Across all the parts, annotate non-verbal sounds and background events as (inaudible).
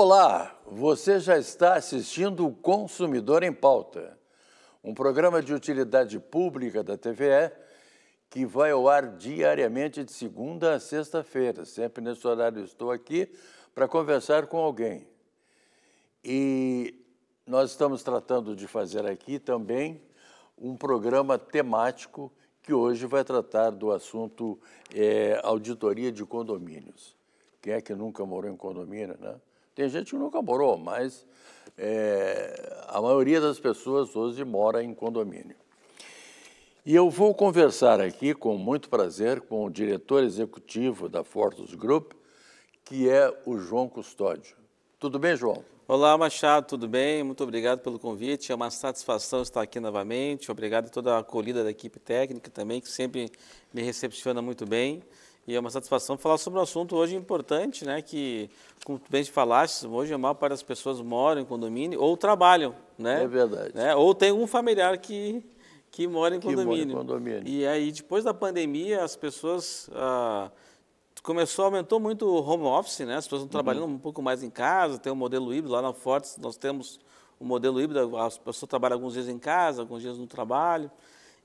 Olá, você já está assistindo o Consumidor em Pauta, um programa de utilidade pública da TVE que vai ao ar diariamente de segunda a sexta-feira. Sempre nesse horário estou aqui para conversar com alguém. E nós estamos tratando de fazer aqui também um programa temático que hoje vai tratar do assunto é, auditoria de condomínios. Quem é que nunca morou em condomínio, né? Tem gente que nunca morou, mas é, a maioria das pessoas hoje mora em condomínio. E eu vou conversar aqui com muito prazer com o diretor executivo da Fortus Group, que é o João Custódio. Tudo bem, João? Olá, Machado, tudo bem? Muito obrigado pelo convite. É uma satisfação estar aqui novamente. Obrigado a toda a acolhida da equipe técnica também, que sempre me recepciona muito bem. E é uma satisfação falar sobre um assunto hoje importante, né? Que, como tu bem te falaste, hoje a maior parte das pessoas moram em condomínio ou trabalham, né? É verdade. Né? Ou tem um familiar que, que, mora, em que mora em condomínio. E aí, depois da pandemia, as pessoas... Ah, começou, aumentou muito o home office, né? As pessoas estão uhum. trabalhando uhum. um pouco mais em casa, tem o um modelo híbrido lá na Fortes, nós temos o um modelo híbrido, as pessoas trabalham alguns dias em casa, alguns dias no trabalho,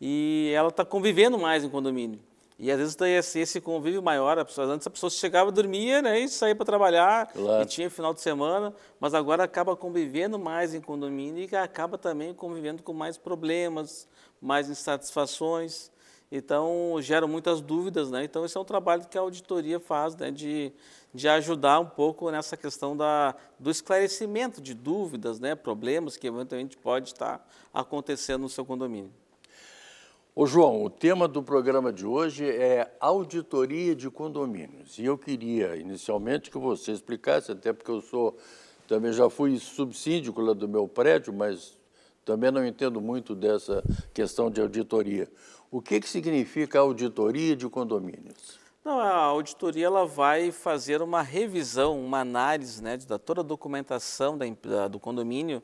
e ela está convivendo mais em condomínio. E às vezes daí, esse, esse convívio maior, a pessoa, antes a pessoa chegava, dormia né, e saía para trabalhar, claro. e tinha final de semana, mas agora acaba convivendo mais em condomínio e acaba também convivendo com mais problemas, mais insatisfações. Então, geram muitas dúvidas, né? Então, esse é um trabalho que a auditoria faz, né? De, de ajudar um pouco nessa questão da, do esclarecimento de dúvidas, né? Problemas que eventualmente pode estar acontecendo no seu condomínio. Ô João, o tema do programa de hoje é auditoria de condomínios. E eu queria inicialmente que você explicasse, até porque eu sou também já fui subsíndico lá do meu prédio, mas também não entendo muito dessa questão de auditoria. O que, que significa auditoria de condomínios? Não, a auditoria ela vai fazer uma revisão, uma análise né, de toda a documentação da, do condomínio,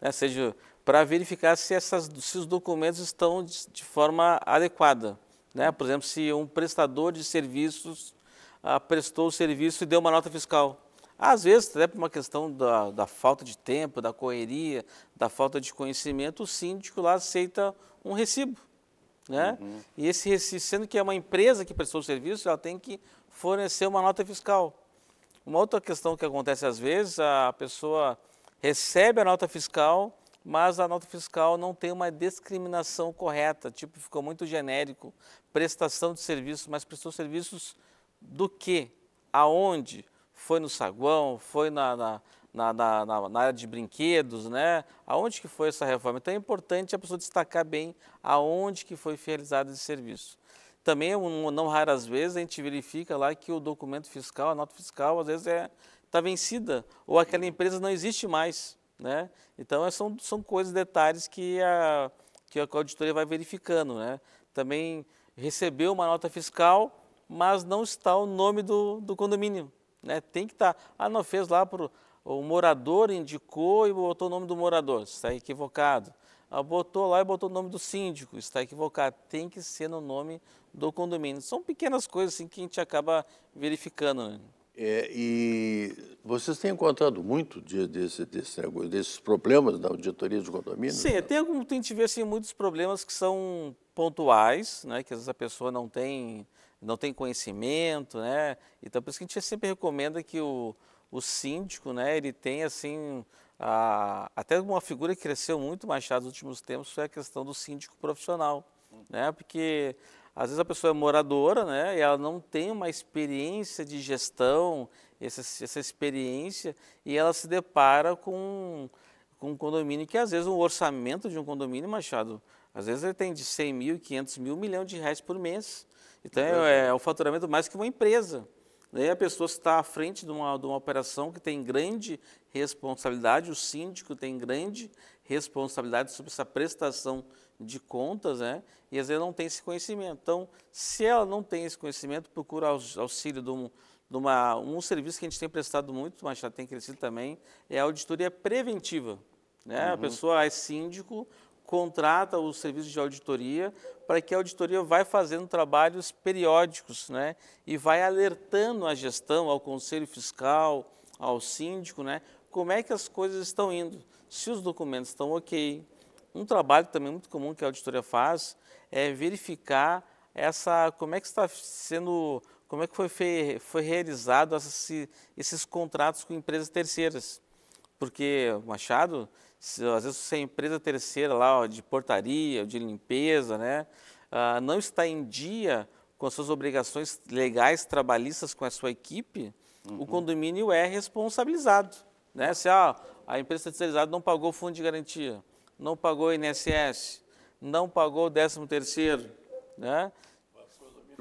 né, seja para verificar se, essas, se os documentos estão de, de forma adequada. Né? Por exemplo, se um prestador de serviços ah, prestou o serviço e deu uma nota fiscal. Às vezes, até por uma questão da, da, falta de tempo, da correria, da falta de conhecimento, o síndico lá aceita um recibo. Né? Uhum. E esse recibo, sendo que é uma empresa que prestou o serviço, ela tem que fornecer uma nota fiscal. Uma outra questão que acontece às vezes, a pessoa recebe a nota fiscal, mas a nota fiscal não tem uma discriminação correta, tipo, ficou muito genérico, prestação de serviços, mas prestou serviços do que? Aonde? Foi no saguão, foi na, na na, na, na, área de brinquedos, né? Aonde que foi essa reforma? Então é importante a pessoa destacar bem aonde que foi realizado esse serviço. Também, não raras vezes, a gente verifica lá que o documento fiscal, a nota fiscal, às vezes está é, tá vencida, ou aquela empresa não existe mais. Né? Então, são, são coisas, detalhes que a, que a auditoria vai verificando. Né? Também recebeu uma nota fiscal, mas não está o nome do, do condomínio. Né? Tem que estar. Tá. Ah, não, fez lá para o morador, indicou e botou o nome do morador. Está equivocado. Ah, botou lá e botou o nome do síndico. Está equivocado. Tem que ser no nome do condomínio. São pequenas coisas assim, que a gente acaba verificando. Né? É, e vocês têm encontrado muito desse, desse desses problemas da auditoria de condomínio? Sim, tem, a gente tive assim, muitos problemas que são pontuais, né, que às vezes a pessoa não tem, não tem conhecimento, né? Então, por isso que a gente sempre recomenda que o, o síndico, né, ele tem assim, a, até uma figura que cresceu muito mais nos últimos tempos foi a questão do síndico profissional, né? Porque às vezes a pessoa é moradora, né, e ela não tem uma experiência de gestão, essa, essa experiência, e ela se depara com, com um condomínio que, às vezes, o orçamento de um condomínio, Machado, às vezes ele tem de 100 mil, 500 mil, um milhão de reais por mês. Então, é, é o faturamento mais que uma empresa. Daí né? a pessoa está à frente de uma, de uma operação que tem grande responsabilidade, o síndico tem grande responsabilidade sobre essa prestação de contas, né? E às vezes não tem esse conhecimento. Então, se ela não tem esse conhecimento, procura auxílio de um, de uma, um serviço que a gente tem prestado muito, mas já tem crescido também, é a auditoria preventiva. Né? Uhum. A pessoa é síndico, contrata os serviços de auditoria para que a auditoria vai fazendo trabalhos periódicos, né? E vai alertando a gestão, ao conselho fiscal, ao síndico, né? Como é que as coisas estão indo? Se os documentos estão ok. Um trabalho também muito comum que a auditoria faz é verificar essa, como é que está sendo, como é que foi, foi realizado esses contratos com empresas terceiras. Porque, Machado, se, às vezes se a empresa terceira lá ó, de portaria, de limpeza, né, ah, não está em dia com as suas obrigações legais trabalhistas com a sua equipe, uhum. o condomínio é responsabilizado. Né? Se ah, a empresa terceirizada não pagou o fundo de garantia, não pagou o INSS, não pagou o décimo terceiro, né?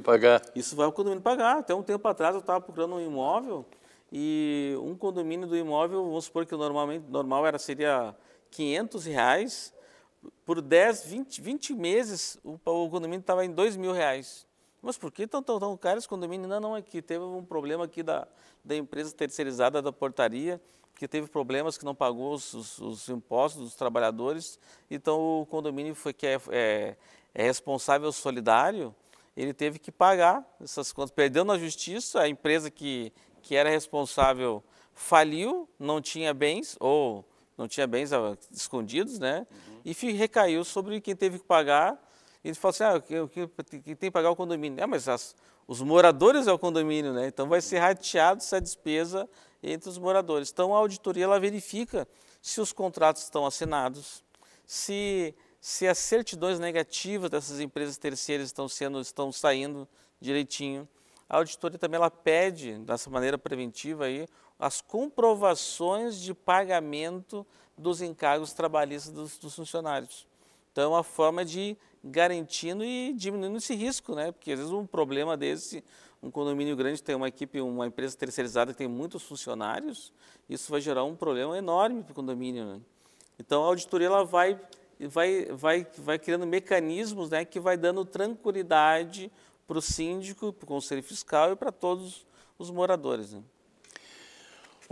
Pagar. Isso vai o condomínio pagar. Até um tempo atrás eu estava procurando um imóvel e um condomínio do imóvel, vamos supor que normalmente normal era seria 500 reais, por 10, 20, 20 meses o, o condomínio estava em 2 mil reais. Mas por que estão tão, tão caros os condomínios? Não, não, é que teve um problema aqui da, da empresa terceirizada da portaria, que teve problemas que não pagou os, os, os impostos dos trabalhadores. Então o condomínio foi que é, é, é responsável solidário, ele teve que pagar essas contas. Perdeu na justiça, a empresa que, que era responsável faliu, não tinha bens, ou não tinha bens ah, escondidos, né? Uhum. E recaiu sobre quem teve que pagar. E ele falou assim, ah, quem, quem tem que pagar é o condomínio. É, mas as, os moradores é o condomínio, né? Então vai ser rateado essa despesa entre os moradores. Então a auditoria ela verifica se os contratos estão assinados, se, se as certidões negativas dessas empresas terceiras estão sendo estão saindo direitinho. A auditoria também ela pede, dessa maneira preventiva aí, as comprovações de pagamento dos encargos trabalhistas dos, dos funcionários. Então, é a forma de garantindo e diminuindo esse risco, né? Porque às vezes um problema desse, um condomínio grande tem uma equipe, uma empresa terceirizada que tem muitos funcionários, isso vai gerar um problema enorme para o condomínio. Né? Então, a auditoria ela vai, vai, vai, vai criando mecanismos, né? Que vai dando tranquilidade para o síndico, para o conselho fiscal e para todos os moradores. Né?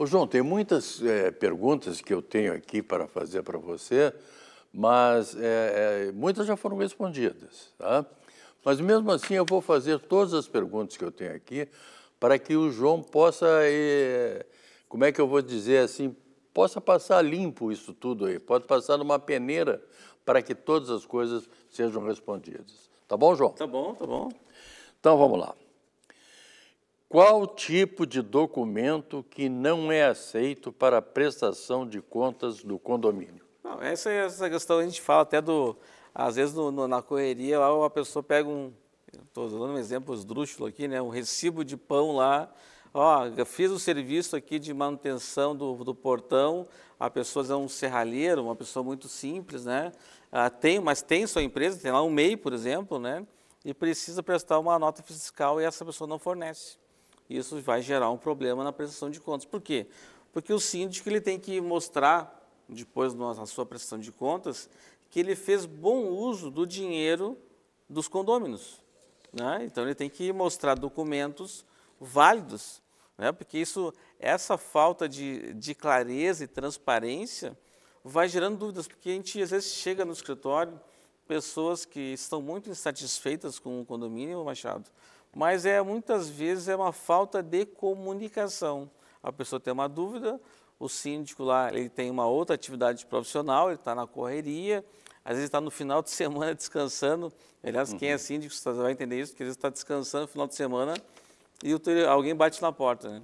Ô João, tem muitas é, perguntas que eu tenho aqui para fazer para você, mas é, é, muitas já foram respondidas. Tá? Mas mesmo assim eu vou fazer todas as perguntas que eu tenho aqui para que o João possa, é, como é que eu vou dizer assim, possa passar limpo isso tudo aí, pode passar numa peneira para que todas as coisas sejam respondidas. Tá bom, João? Tá bom, tá bom. Então vamos lá qual tipo de documento que não é aceito para prestação de contas do condomínio? Não, essa, essa questão a gente fala até do. Às vezes no, no, na correria lá uma pessoa pega um. Estou dando um exemplo esdrúxulo aqui, né? Um recibo de pão lá. Ó, fiz o um serviço aqui de manutenção do, do portão. A pessoa é um serralheiro, uma pessoa muito simples, né? Ah, tem, mas tem sua empresa, tem lá um MEI, por exemplo, né? E precisa prestar uma nota fiscal e essa pessoa não fornece isso vai gerar um problema na prestação de contas. Por quê? Porque o síndico ele tem que mostrar, depois na sua prestação de contas, que ele fez bom uso do dinheiro dos condôminos. Né? Então ele tem que mostrar documentos válidos, né? porque isso, essa falta de, de clareza e transparência vai gerando dúvidas, porque a gente às vezes chega no escritório pessoas que estão muito insatisfeitas com o condomínio, Machado, mas é muitas vezes é uma falta de comunicação. A pessoa tem uma dúvida, o síndico lá ele tem uma outra atividade profissional, ele está na correria, às vezes está no final de (laughs) semana descansando. Aliás, uhum. quem é uhum. síndico vai entender isso, que às vezes está descansando no final de semana e alguém bate na porta, né?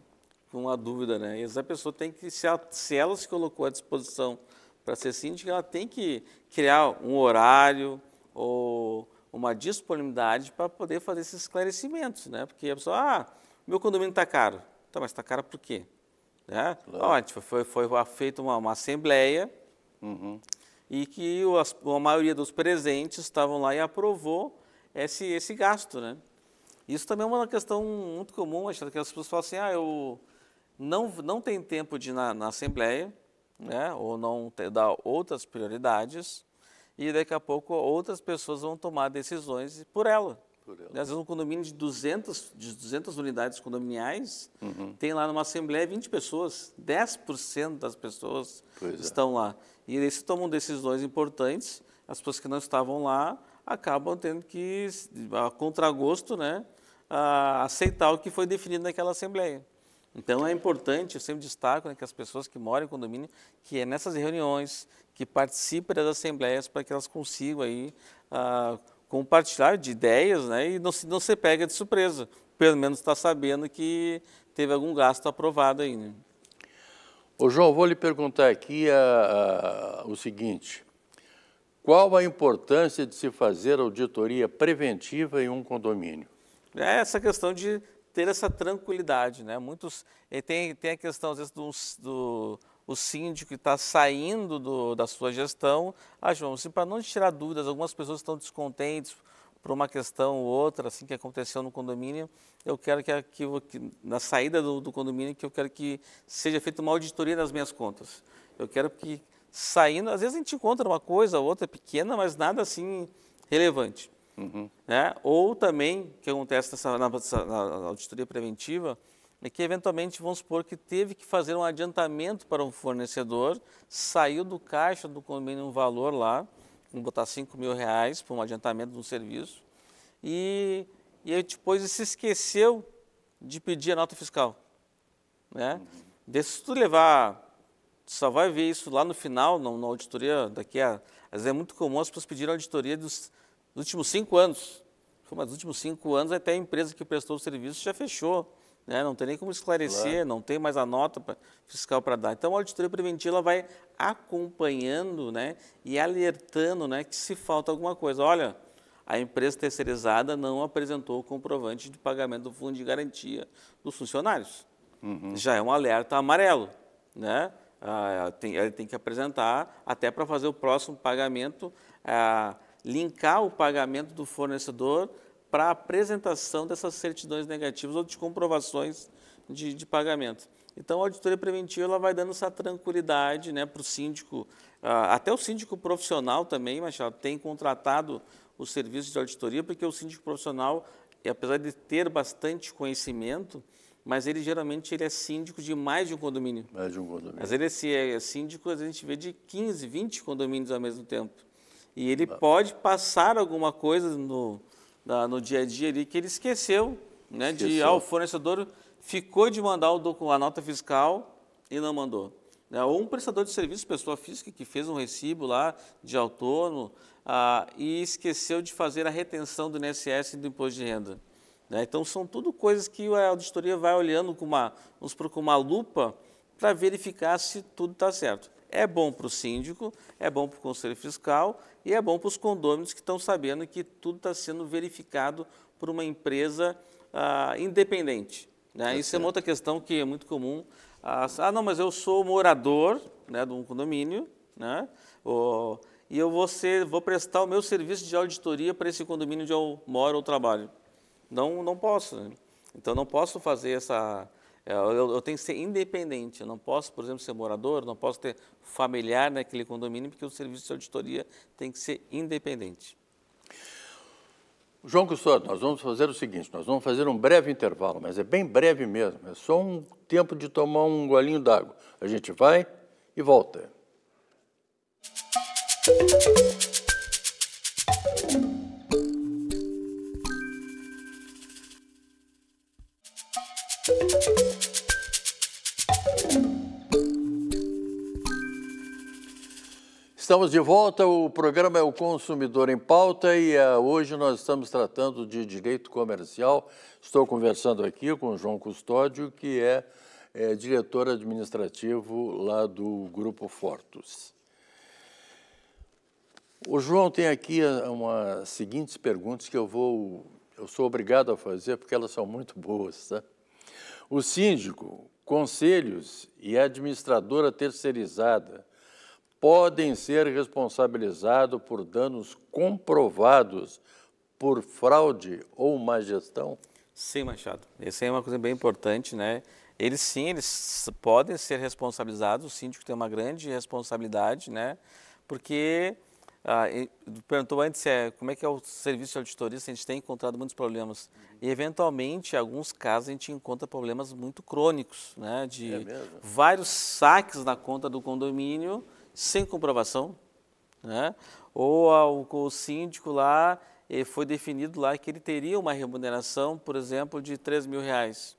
Com uma dúvida, né? E essa pessoa tem que, se ela se, ela se colocou à disposição para ser síndica, ela tem que criar um horário ou uma disponibilidade para poder fazer esses esclarecimentos, né? Porque a pessoa, ah, meu condomínio está caro. Tá, mas está caro por quê? Né? Claro. Ó, tipo, foi, foi feita uma, uma assembleia uhum. e que o, a, a maioria dos presentes estavam lá e aprovou esse, esse gasto, né? Isso também é uma questão muito comum, acho que as pessoas falam assim, ah, eu não, não tenho tempo de ir na, na assembleia, né? Ou não ter, dar outras prioridades, e daqui a pouco outras pessoas vão tomar decisões por ela. Por ela. Às vezes um condomínio de 200, de 200 unidades condominiais uhum. tem lá numa assembleia 20 pessoas, 10% das pessoas pois é. estão é. lá. E eles tomam decisões importantes, as pessoas que não estavam lá acabam tendo que, a contragosto, né, a aceitar o que foi definido naquela assembleia. Então é importante, eu sempre destaco né, que as pessoas que moram em condomínio, que é nessas reuniões, que participe das assembleias para que elas consigam aí ah, compartilhar de ideias né, e não se, não se pega de surpresa. Pelo menos está sabendo que teve algum gasto aprovado aí. Né? João, vou lhe perguntar aqui a, ah, a, ah, o seguinte. Qual a importância de se fazer auditoria preventiva em um condomínio? É essa questão de ter essa tranquilidade, né? Muitos eh, tem, tem a questão às vezes do, do o síndico está saindo do, da sua gestão. Ah, João, assim, para não tirar dúvidas, algumas pessoas estão descontentes por uma questão ou outra, assim, que aconteceu no condomínio, eu quero que, na saída do, do, condomínio, que eu quero que seja feita uma auditoria das minhas contas. Eu quero que, saindo, às vezes a gente encontra uma coisa ou outra pequena, mas nada assim relevante. Uhum. Né? Ou também, que acontece nessa, na, na, na auditoria preventiva, é que eventualmente, vamos supor que teve que fazer um adiantamento para um fornecedor, saiu do caixa do condomínio um valor lá, vamos botar 5 mil reais para um adiantamento de um serviço, e, e depois se esqueceu de pedir a nota fiscal. Né? Uhum. Se tu levar, tu só vai ver isso lá no final, na, na auditoria daqui a... Às vezes é muito comum as pessoas pedirem auditoria dos, dos últimos cinco anos. mas nos últimos cinco anos até a empresa que prestou o serviço já fechou né? não tem nem como esclarecer, claro. não tem mais a nota pra, fiscal para dar. Então, a auditoria preventiva vai acompanhando né? e alertando né? que se falta alguma coisa. Olha, a empresa terceirizada não apresentou o comprovante de pagamento do fundo de garantia dos funcionários. Uhum. Já é um alerta amarelo. Né? Ah, tem, ele tem que apresentar até para fazer o próximo pagamento, ah, linkar o pagamento do fornecedor para a apresentação dessas certidões negativas ou de comprovações de, de pagamento. Então, a auditoria preventiva ela vai dando essa tranquilidade né, para o síndico, ah, até o síndico profissional também, Machado, tem contratado os serviços de auditoria, porque o síndico profissional, apesar de ter bastante conhecimento, mas ele geralmente ele é síndico de mais de um condomínio. Mais de um condomínio. É às vezes ele é síndico, a gente vê de 15, 20 condomínios ao mesmo tempo. E ele ah. pode passar alguma coisa no, da, no dia a dia ali que ele esqueceu, né? Esqueceu. De ah, o fornecedor ficou de mandar o, a nota fiscal e não mandou. Né? Ou um prestador de serviço, pessoa física, que fez um recibo lá de autônomo ah, e esqueceu de fazer a retenção do INSS e do imposto de renda. Né? Então, são tudo coisas que a auditoria vai olhando com uma, vamos supor, com uma lupa para verificar se tudo está certo é bom para o síndico, é bom para o conselho fiscal e é bom para os condôminos que estão sabendo que tudo está sendo verificado por uma empresa ah, independente. Né? É Isso certo. é uma outra questão que é muito comum. Ah, não, mas eu sou morador né, de um condomínio né, ou, e eu vou, ser, vou prestar o meu serviço de auditoria para esse condomínio onde eu moro ou trabalho. Não, não posso. Né? Então, não posso fazer essa, é, eu, eu, tenho que ser independente. Eu não posso, por exemplo, ser morador, não posso ter familiar naquele condomínio, porque o serviço de auditoria tem que ser independente. João Custódio, nós vamos fazer o seguinte: nós vamos fazer um breve intervalo, mas é bem breve mesmo. É só um tempo de tomar um golinho d'água. A gente vai e volta. Música Estamos de volta, o programa é o Consumidor em Pauta e uh, hoje nós estamos tratando de direito comercial. Estou conversando aqui com o João Custódio, que é, é diretor administrativo lá do Grupo Fortus. O João tem aqui eh, umas seguintes perguntas que eu vou, eu sou obrigado a fazer porque elas são muito boas. Tá? O síndico, conselhos e administradora terceirizada – podem ser responsabilizados por danos comprovados por fraude ou má gestão? Sim, Machado. Essa é uma coisa bem importante, né? Eles sim, eles podem ser responsabilizados, o síndico tem uma grande responsabilidade, né? Porque, ah, perguntou antes é, como é que é o serviço de auditoria, se a gente tem encontrado muitos problemas. E, eventualmente, em alguns casos, a gente encontra problemas muito crônicos, né? De é vários saques na conta do condomínio, sem comprovação, né? ou ao, o síndico lá eh, foi definido lá que ele teria uma remuneração, por exemplo, de 3 mil reais.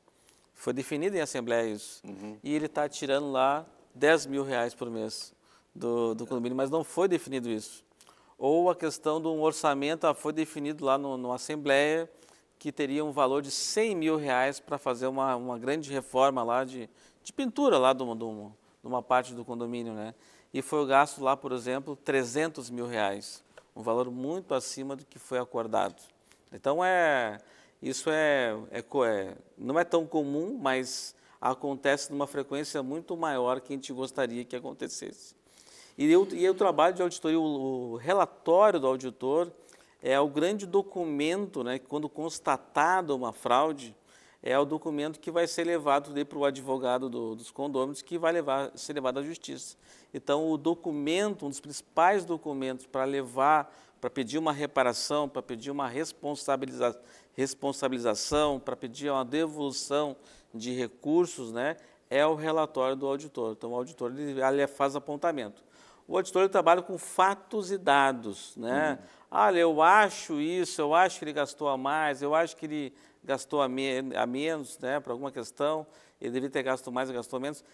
Foi definido em assembleia isso. Uhum. E ele está tirando lá 10 mil reais por mês do, do é. condomínio, mas não foi definido isso. Ou a questão de um orçamento, ah, foi definido lá no, no assembleia que teria um valor de 100 mil reais para fazer uma, uma grande reforma lá de, de pintura lá de uma, de uma parte do condomínio, né? e foi gasto lá, por exemplo, 300 mil reais, um valor muito acima do que foi acordado. Então é isso é, é, é não é tão comum, mas acontece numa frequência muito maior que a gente gostaria que acontecesse. E, eu, e o trabalho de auditoria, o, o relatório do auditor é o grande documento, né, que quando constatada uma fraude, é o documento que vai ser levado para o advogado do, dos condôminos, que vai levar, ser levado à justiça. Então, o documento, um dos principais documentos para levar, para pedir uma reparação, para pedir uma responsabiliza, responsabilização, para pedir uma devolução de recursos, né, é o relatório do auditor. Então, o auditor ele, ele faz apontamento o auditor trabalha com fatos e dados, né? Uhum. Olha, eu acho isso, eu acho que ele gastou a mais, eu acho que ele gastou a, me a menos, né? Por alguma questão, ele deveria ter gasto mais, gastou menos.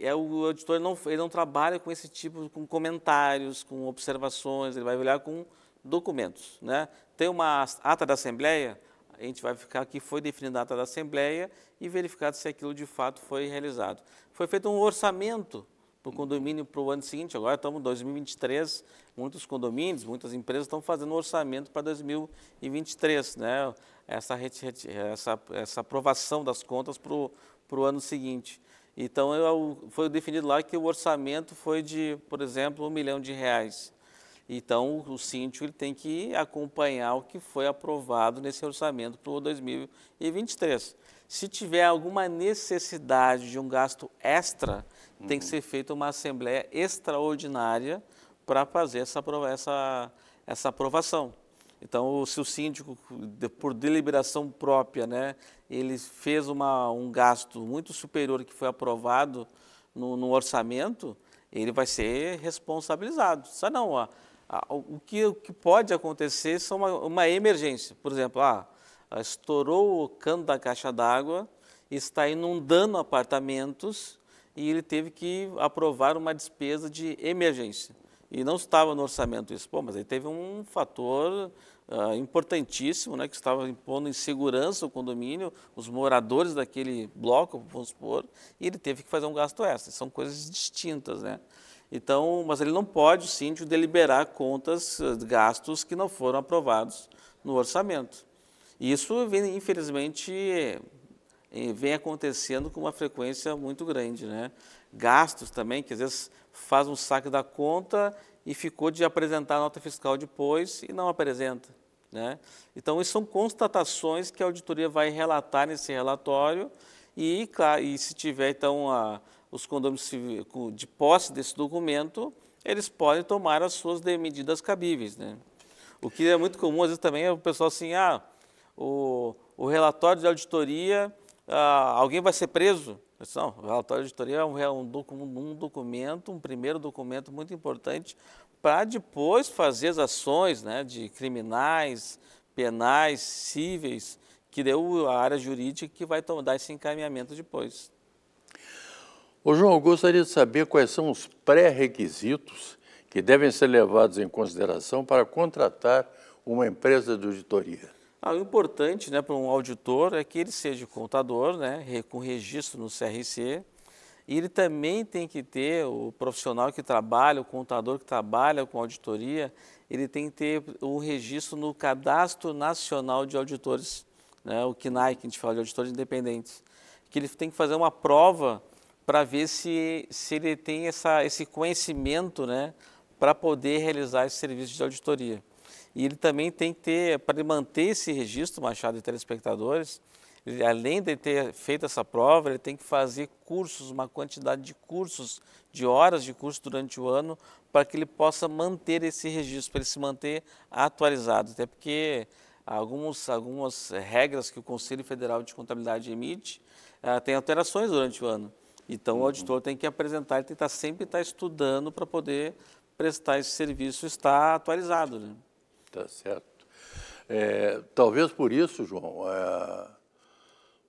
É, o auditor não, ele não trabalha com esse tipo, com comentários, com observações, ele vai olhar com documentos, né? Tem uma ata da Assembleia, a gente vai ficar aqui, foi definida a ata da Assembleia e verificado se aquilo de fato foi realizado. Foi feito um orçamento para o condomínio para o ano seguinte. Agora estamos em 2023, muitos condomínios, muitas empresas estão fazendo orçamento para 2023, né? Essa, essa, essa aprovação das contas para o, ano seguinte. Então, eu, é foi definido lá que o orçamento foi de, por exemplo, um milhão de reais. Então, o Cíntio ele tem que acompanhar o que foi aprovado nesse orçamento para o 2023. Se tiver alguma necessidade de um gasto extra, uhum. tem que uhum. ser feita uma assembleia extraordinária para fazer essa, essa, essa aprovação. Então, se o síndico, por deliberação própria, né, ele fez uma, um gasto muito superior que foi aprovado no, no orçamento, ele vai ser responsabilizado. Só não, o, que, o que pode acontecer são uma, uma emergência. Por exemplo, ah, estourou o cano da caixa d'água, está inundando apartamentos, e ele teve que aprovar uma despesa de emergência. E não estava no orçamento isso. Pô, mas aí teve um fator uh, importantíssimo, né, que estava impondo insegurança ao condomínio, os moradores daquele bloco, vamos supor, e ele teve que fazer um gasto extra. São coisas distintas, né? Então, mas ele não pode, o síndico, deliberar contas, ah, gastos que não foram aprovados no orçamento. E isso, infelizmente, vem acontecendo com uma frequência muito grande. Né? Gastos também, que às vezes faz um saque da conta e ficou de apresentar a nota fiscal depois e não apresenta. Né? Então, isso são constatações que a auditoria vai relatar nesse relatório e, claro, e se tiver, então, a, os condomínios de posse desse documento, eles podem tomar as suas medidas cabíveis. Né? O que é muito comum, às vezes, também é o pessoal assim, ah, o, o relatório de auditoria ah, alguém vai ser preso. Não, o relatório de auditoria é um, é um documento, um primeiro documento muito importante para depois fazer as ações né, de criminais, penais, cíveis, que deu a área jurídica que vai dar esse encaminhamento depois. Ô João, eu gostaria de saber quais são os pré-requisitos que devem ser levados em consideração para contratar uma empresa de auditoria. Ah, o importante né, para um auditor é que ele seja contador, né, com registro no CRC, e ele também tem que ter, o profissional que trabalha, o contador que trabalha com auditoria, ele tem que ter o registro no Cadastro Nacional de Auditores, né, o CNAI, que a gente fala de auditores independentes, que ele tem que fazer uma prova para ver se, se ele tem essa, esse conhecimento né, para poder realizar esse serviço de auditoria. E ele também tem que ter, para manter esse registro, Machado, de telespectadores, ele, além de ter feito essa prova, ele tem que fazer cursos, uma quantidade de cursos, de horas de curso durante o ano, para que ele possa manter esse registro, para ele se manter atualizado. Até porque algumas, algumas regras que o Conselho Federal de Contabilidade emite uh, ah, têm alterações durante o ano. Então, uhum. o auditor tem que apresentar, ele tem que estar tá, sempre estar tá estudando para poder prestar esse serviço, estar atualizado. Né? Tá certo. É, talvez por isso, João, é,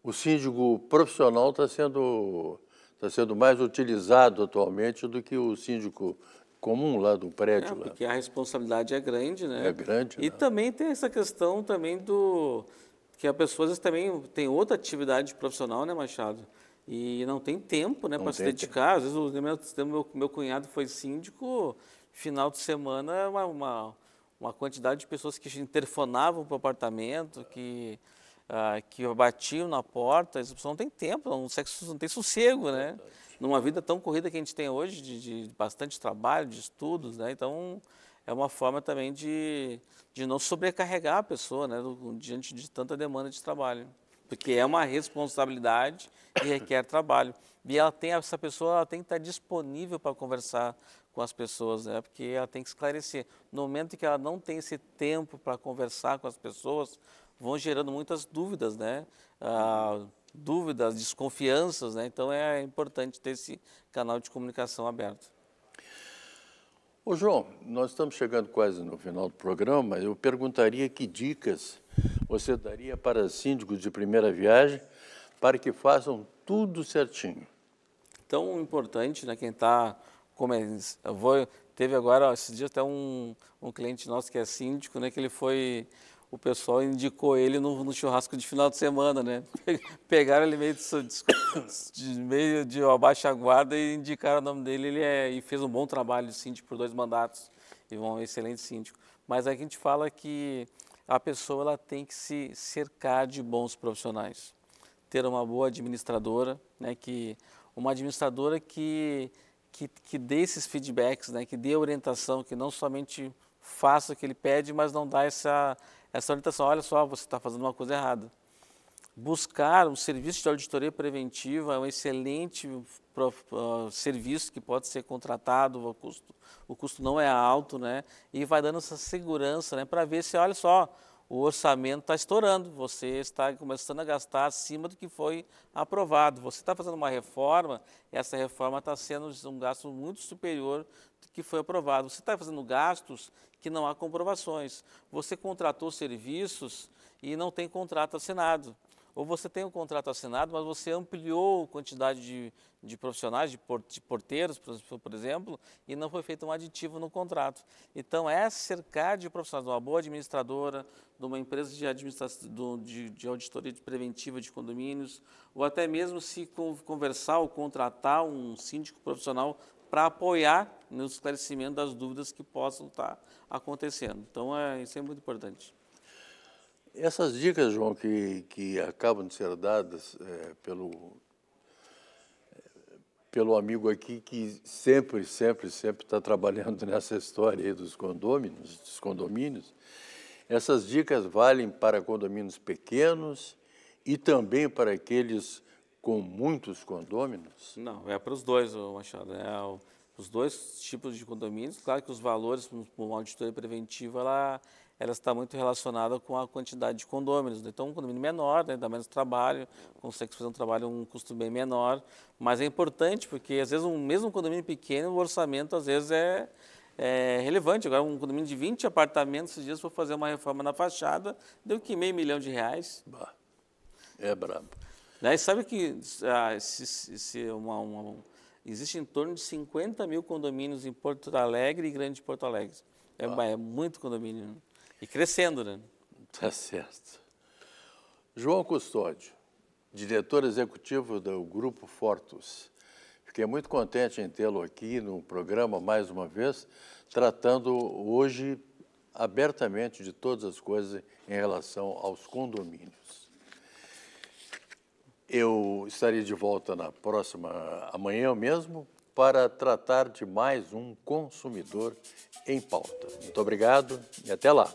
o síndico profissional está sendo, tá sendo mais utilizado atualmente do que o síndico comum lá do prédio. É, lá. porque a responsabilidade é grande, né? É grande. E né? também tem essa questão também do que a pessoa também tem outra atividade profissional, né, Machado? E não tem tempo, né, para se dedicar. Tempo. Às vezes o meu, meu, meu cunhado foi síndico, final de semana uma, uma uma quantidade de pessoas que interfonavam para o apartamento, que, ah, que batiam na porta. Isso não tem tempo, não, sexo não tem sossego, né? Numa vida tão corrida que a gente tem hoje, de, de bastante trabalho, de estudos, né? Então, é uma forma também de, de não sobrecarregar a pessoa, né? diante de tanta demanda de trabalho. Porque é uma responsabilidade e requer trabalho. E ela tem, essa pessoa ela tem que estar disponível para conversar com as pessoas, né? Porque ela tem que esclarecer. No momento que ela não tem esse tempo para conversar com as pessoas, vão gerando muitas dúvidas, né? Ah, dúvidas, desconfianças, né? Então é importante ter esse canal de comunicação aberto. Ô João, nós estamos chegando quase no final do programa. Eu perguntaria que dicas você daria para síndicos de primeira viagem para que façam tudo certinho. Tão importante, né, quem está como é, Eu vou, teve agora, ó, esses dias até um, um cliente nosso que é síndico, né? Que ele foi o pessoal indicou ele no, no, churrasco de final de semana, né? (laughs) Pegaram ele meio de, de, meio de uma baixa guarda e indicaram o nome dele. Ele é, e fez um bom trabalho de síndico por dois mandatos e um excelente síndico. Mas aqui a gente fala que a pessoa ela tem que se cercar de bons profissionais, ter uma boa administradora, né? Que uma administradora que que, que dê esses feedbacks, né? que dê orientação, que não somente faça o que ele pede, mas não dá essa, essa orientação. Olha só, você está fazendo uma coisa errada. Buscar um serviço de auditoria preventiva é um excelente uh, serviço que pode ser contratado, o custo, o custo não é alto, né? E vai dando essa segurança, né? Para ver se, olha só, o orçamento está estourando, você está começando a gastar acima do que foi aprovado. Você está fazendo uma reforma, essa reforma está sendo um gasto muito superior do que foi aprovado. Você está fazendo gastos que não há comprovações. Você contratou serviços e não tem contrato assinado ou você tem um contrato assinado, mas você ampliou a quantidade de, de profissionais, de, por, de porteiros, por, exemplo, e não foi feito um aditivo no contrato. Então, é cercar de profissionais, de uma boa administradora, de uma empresa de, administração, de, de auditoria preventiva de condomínios, ou até mesmo se conversar ou contratar um síndico profissional para apoiar no esclarecimento das dúvidas que possam estar acontecendo. Então, é, isso é muito importante. Essas dicas, João, que, que acabam de ser dadas é, pelo, é, pelo amigo aqui que sempre, sempre, sempre está trabalhando (laughs) nessa história aí dos condôminos, dos condomínios, essas dicas valem para condomínios pequenos e também para aqueles com muitos condôminos? Não, é para os dois, Machado. É o, os dois tipos de condomínios. Claro que os valores para uma auditoria preventiva, ela ela está muito relacionada com a quantidade de condôminos. Né? Então, um condomínio menor né, dá menos trabalho, consegue fazer um trabalho um custo bem menor, mas é importante porque, às vezes, um mesmo condomínio pequeno, o orçamento, às vezes, é, é relevante. Agora, um condomínio de 20 apartamentos, esses dias, para fazer uma reforma na fachada, deu que meio milhão de reais. Bah, é brabo. Né? E sabe que ah, se, se uma, uma, existe em torno de 50 mil condomínios em Porto Alegre e Grande Porto Alegre. É, é muito condomínio. Né? E crescendo, né? Tá certo. João Custódio, diretor executivo do Grupo Fortus. Fiquei muito contente em tê-lo aqui no programa mais uma vez, tratando hoje abertamente de todas as coisas em relação aos condomínios. Eu estarei de volta na próxima amanhã mesmo para tratar de mais um consumidor em pauta. Muito obrigado e até lá.